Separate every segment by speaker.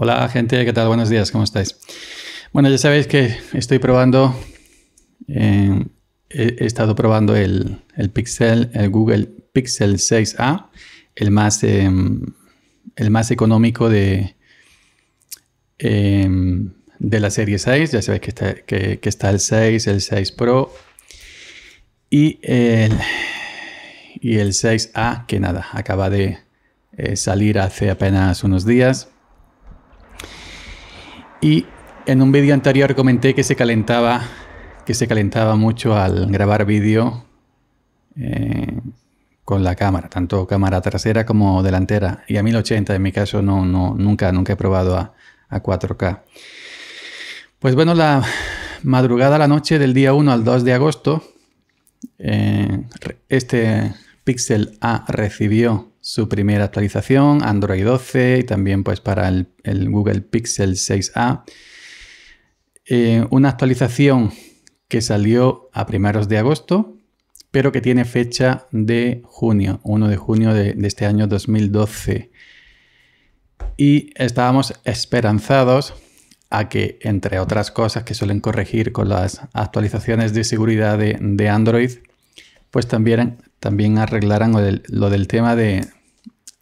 Speaker 1: Hola gente, ¿qué tal? Buenos días, ¿cómo estáis? Bueno, ya sabéis que estoy probando, eh, he, estado probando el, Pixel, el Google Pixel 6A, el más, eh, el más económico de, em, de la serie 6. Ya sabéis que está, el 6, el 6 Pro y el, y el 6A, que nada, acaba de eh, salir hace apenas unos días y en un vídeo anterior comenté que se calentaba, que se calentaba mucho al grabar vídeo eh, con la cámara, tanto cámara trasera como delantera. Y a 1080 en mi caso no, nunca, nunca he probado a, 4K. Pues bueno, la madrugada la noche del día 1 al 2 de agosto, eh, este Pixel A recibió su primera actualización, Android 12 y también pues para el, Google Pixel 6A. Eh, una actualización que salió a primeros de agosto, pero que tiene fecha de junio, 1 de junio de, este año 2012. Y estábamos esperanzados a que, entre otras cosas que suelen corregir con las actualizaciones de seguridad de, Android, pues también, también arreglaran lo del tema de,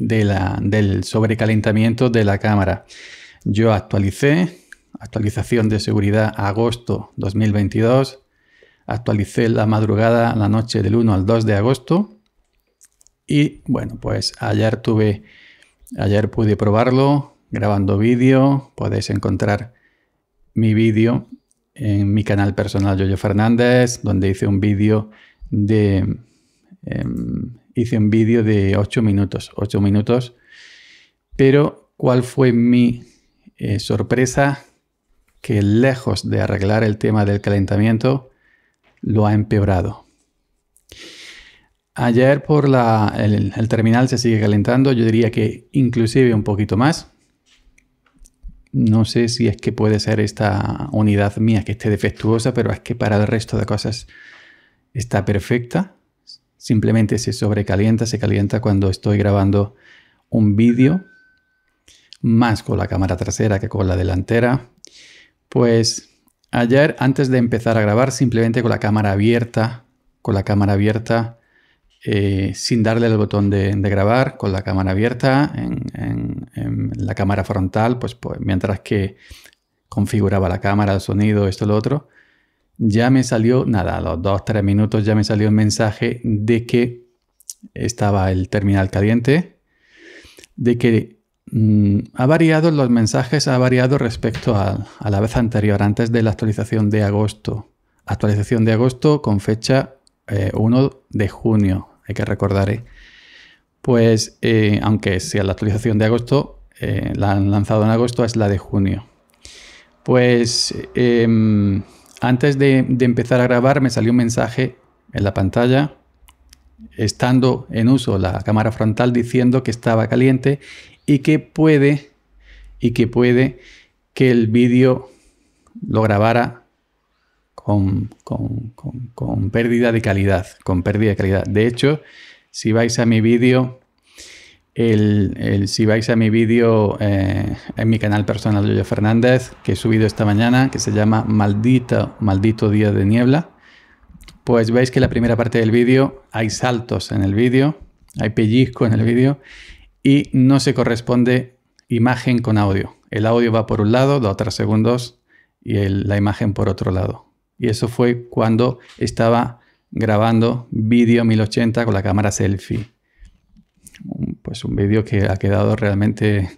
Speaker 1: del sobrecalentamiento de la cámara. Yo actualicé, actualización de seguridad agosto 2022, actualicé la madrugada, la noche del 1 al 2 de agosto y bueno, pues ayer tuve, ayer pude probarlo grabando vídeo, podéis encontrar mi vídeo en mi canal personal Yoyo Fernández, donde hice un vídeo de em, hice un vídeo de 8 minutos, 8 minutos, pero ¿cuál fue mi eh, sorpresa? Que lejos de arreglar el tema del calentamiento, lo ha empeorado. Ayer por la, el, el terminal se sigue calentando, yo diría que inclusive un poquito más. No sé si es que puede ser esta unidad mía que esté defectuosa, pero es que para el resto de cosas está perfecta. Simplemente se sobrecalienta, se calienta cuando estoy grabando un vídeo, más con la cámara trasera que con la delantera. Pues ayer, antes de empezar a grabar, simplemente con la cámara abierta, con la cámara abierta, eh, sin darle el botón de, grabar, con la cámara abierta, en, la cámara frontal, pues, pues, mientras que configuraba la cámara, el sonido, esto, lo otro ya me salió, nada, a los dos, tres minutos ya me salió el mensaje de que estaba el terminal caliente, de que mm, ha variado los mensajes, ha variado respecto a, la vez anterior, antes de la actualización de agosto. Actualización de agosto con fecha 1 eh, de junio, hay que recordar. ¿eh? Pues eh, aunque sea la actualización de agosto, la han lanzado en agosto, es la de junio. Pues em, antes de, empezar a grabar me salió un mensaje en la pantalla estando en uso la cámara frontal diciendo que estaba caliente y que puede y que puede que el vídeo lo grabara con, con, con, con, pérdida de calidad, con pérdida de calidad. De hecho, si vais a mi vídeo si vais a mi vídeo eh, en mi canal personal Yoyo Fernández, que he subido esta mañana, que se llama Maldito, Maldito Día de Niebla, pues veis que la primera parte del vídeo hay saltos en el vídeo, hay pellizco en el vídeo y no se corresponde imagen con audio. El audio va por un lado, da otros segundos y la imagen por otro lado. Y eso fue cuando estaba grabando vídeo 1080 con la cámara selfie es pues, un vídeo que ha quedado realmente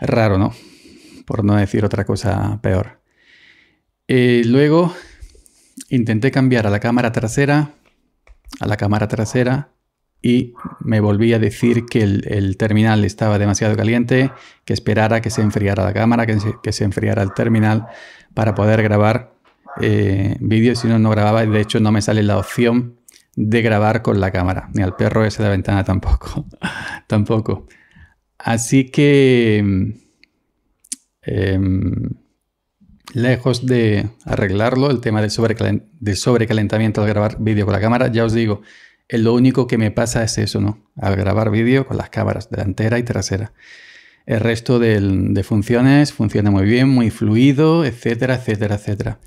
Speaker 1: raro, ¿no? Por no decir otra cosa peor. Eh, luego intenté cambiar a la cámara trasera, a la cámara trasera, y me volví a decir que el, terminal estaba demasiado caliente, que esperara que se enfriara la cámara, que se, enfriara el terminal para poder grabar eh, vídeos, si no, no grababa. De hecho, no me sale la opción de grabar con la cámara, ni al perro ese de la ventana tampoco. tampoco. Así que, mm, em, lejos de arreglarlo, el tema del, sobrecalentamiento al grabar vídeo con la cámara, ya os digo, eh, lo único que me pasa es eso, ¿no? Al grabar vídeo con las cámaras delantera y trasera. El resto de funciones funciona muy bien, muy fluido, etcétera, etcétera, etcétera.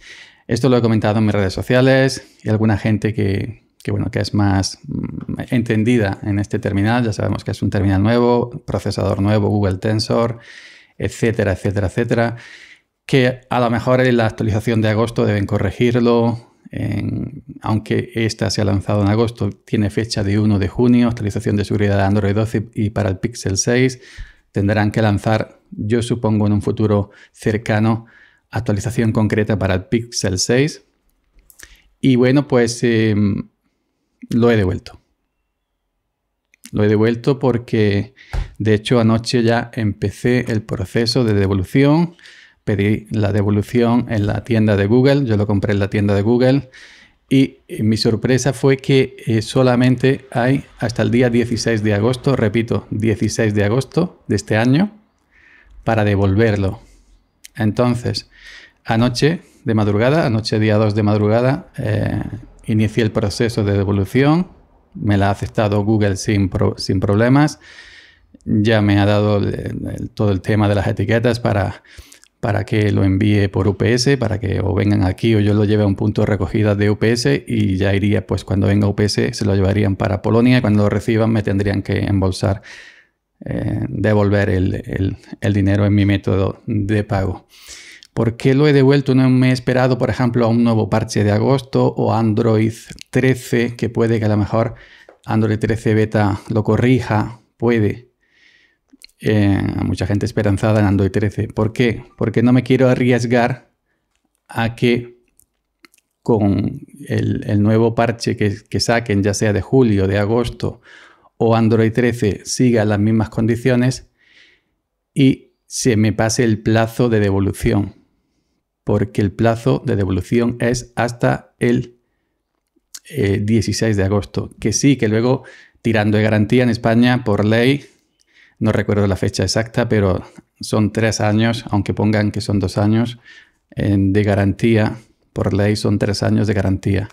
Speaker 1: Esto lo he comentado en mis redes sociales y alguna gente que, que bueno, que es más mm, entendida en este terminal. Ya sabemos que es un terminal nuevo, procesador nuevo, Google Tensor, etcétera, etcétera, etcétera. Que a lo mejor en la actualización de agosto deben corregirlo. aunque esta se ha lanzado en agosto, tiene fecha de 1 de junio, actualización de seguridad de Android 12 y para el Pixel 6. Tendrán que lanzar, yo supongo, en un futuro cercano, actualización concreta para el Pixel 6. Y bueno, pues em, lo he devuelto. Lo he devuelto porque, de hecho, anoche ya empecé el proceso de devolución. Pedí la devolución en la tienda de Google, yo lo compré en la tienda de Google. Y mi sorpresa fue que eh, solamente hay hasta el día 16 de agosto, repito, 16 de agosto de este año, para devolverlo. Entonces, anoche de madrugada, anoche día 2 de madrugada, eh, inicié el proceso de devolución, me la ha aceptado Google sin, sin problemas, ya me ha dado todo el tema de las etiquetas para, para que lo envíe por UPS, para que o vengan aquí o yo lo lleve a un punto de recogida de UPS y ya iría, pues cuando venga UPS se lo llevarían para Polonia y cuando lo reciban me tendrían que embolsar, eh, devolver el, el, dinero en mi método de pago. ¿Por qué lo he devuelto? No me he esperado, por ejemplo, a un nuevo parche de agosto o Android 13, que puede que a lo mejor Android 13 beta lo corrija, puede. Eh, mucha gente esperanzada en Android 13. ¿Por qué? Porque no me quiero arriesgar a que con el, nuevo parche que, que, saquen, ya sea de julio, de agosto o Android 13, siga las mismas condiciones y se me pase el plazo de devolución porque el plazo de devolución es hasta el 16 eh, de agosto. Que sí, que luego tirando de garantía en España por ley, no recuerdo la fecha exacta, pero son tres años, aunque pongan que son dos años de garantía, por ley son tres años de garantía.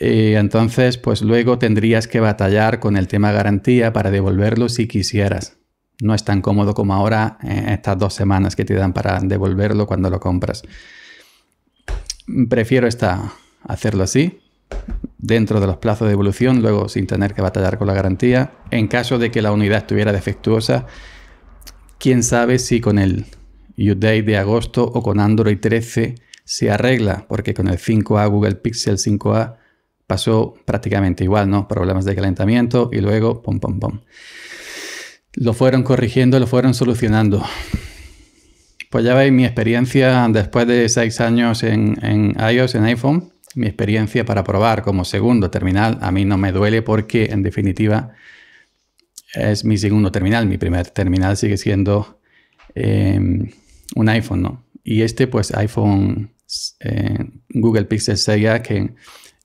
Speaker 1: Eh, entonces, pues luego tendrías que batallar con el tema garantía para devolverlo si quisieras. No es tan cómodo como ahora eh, estas dos semanas que te dan para devolverlo cuando lo compras. Prefiero esta, hacerlo así, dentro de los plazos de evolución, luego sin tener que batallar con la garantía. En caso de que la unidad estuviera defectuosa, quién sabe si con el U-Day de agosto o con Android 13 se arregla, porque con el 5A Google Pixel 5A pasó prácticamente igual, ¿no? Problemas de calentamiento y luego pom pom pom lo fueron corrigiendo, lo fueron solucionando. Pues ya veis mi experiencia después de seis años en, iOS, en iPhone, mi experiencia para probar como segundo terminal, a mí no me duele porque en definitiva es mi segundo terminal, mi primer terminal sigue siendo em, un iPhone, ¿no? Y este pues iPhone eh, Google Pixel 6 que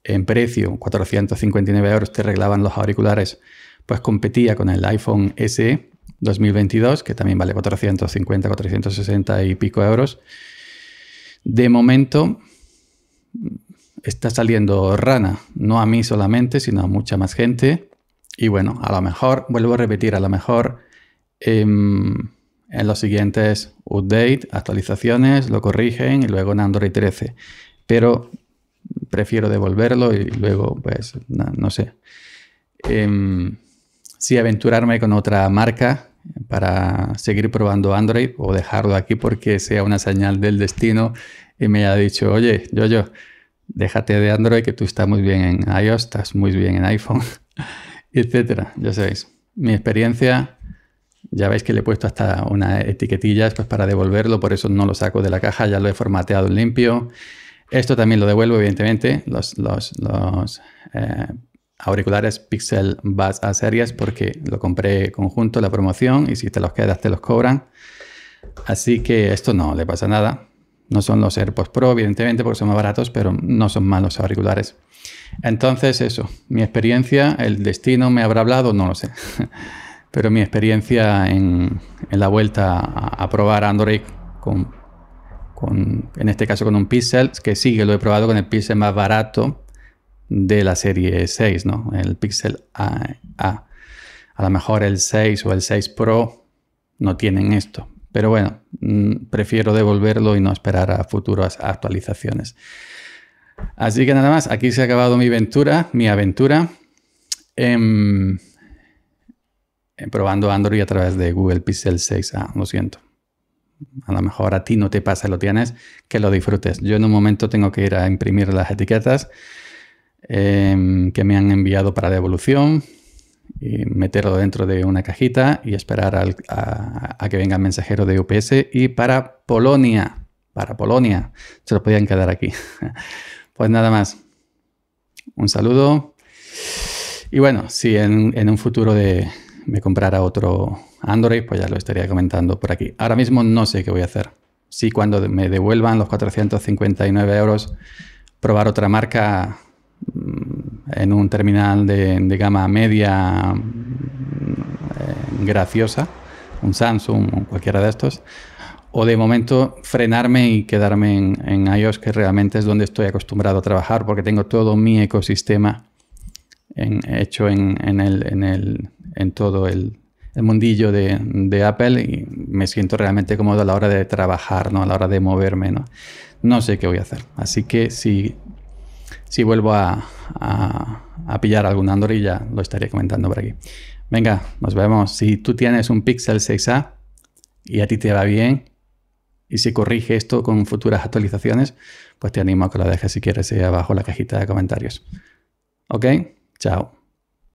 Speaker 1: en, precio, 459 euros, te reglaban los auriculares pues competía con el iPhone SE 2022, que también vale 450, 460 y pico euros. De momento está saliendo rana, no a mí solamente, sino a mucha más gente. Y bueno, a lo mejor, vuelvo a repetir, a lo mejor em, en los siguientes update, actualizaciones, lo corrigen y luego en Android 13. Pero prefiero devolverlo y luego, pues, no, sé. Em, si aventurarme con otra marca para seguir probando Android o dejarlo aquí porque sea una señal del destino y me ha dicho, oye, yo, yo, déjate de Android que tú estás muy bien en iOS, estás muy bien en iPhone, etcétera. Ya sabéis, mi experiencia, ya veis que le he puesto hasta una etiquetilla pues, para devolverlo, por eso no lo saco de la caja, ya lo he formateado limpio. Esto también lo devuelvo, evidentemente, los, los, los eh, auriculares Pixel Buds A series porque lo compré conjunto, la promoción, y si te los quedas te los cobran. Así que esto no le pasa nada. No son los AirPods Pro, evidentemente, porque son más baratos, pero no son malos auriculares. Entonces, eso, mi experiencia, el destino me habrá hablado, no lo sé. pero mi experiencia en, la vuelta a, probar Android con, con, en este caso con un Pixel, que sí que lo he probado con el Pixel más barato, de la serie 6, El Pixel A. A. lo mejor el 6 o el 6 Pro no tienen esto, pero bueno, mm, prefiero devolverlo y no esperar a futuras actualizaciones. Así que nada más, aquí se ha acabado mi aventura, mi aventura em, em, probando Android a través de Google Pixel 6A, lo siento. A lo mejor a ti no te pasa, lo tienes, que lo disfrutes. Yo en un momento tengo que ir a imprimir las etiquetas. Em, que me han enviado para devolución y meterlo dentro de una cajita y esperar a, que venga el mensajero de UPS y para Polonia, para Polonia, se lo podían quedar aquí. Pues nada más, un saludo y bueno, si en, un futuro de, me comprara otro Android, pues ya lo estaría comentando por aquí. Ahora mismo no sé qué voy a hacer. Si cuando me devuelvan los 459 euros, probar otra marca en un terminal de, gama media eh, graciosa, un Samsung o cualquiera de estos, o de momento frenarme y quedarme en, iOS, que realmente es donde estoy acostumbrado a trabajar, porque tengo todo mi ecosistema hecho en, todo el, mundillo de, de, Apple y me siento realmente cómodo a la hora de trabajar, ¿no? a la hora de moverme. ¿no? no sé qué voy a hacer. Así que si si vuelvo a, pillar a pillar alguna andorilla, lo estaré comentando por aquí. Venga, nos vemos. Si tú tienes un Pixel 6A y a ti te va bien, y se corrige esto con futuras actualizaciones, pues te animo a que lo dejes si quieres ahí eh, abajo en la cajita de comentarios. ¿Ok? Chao.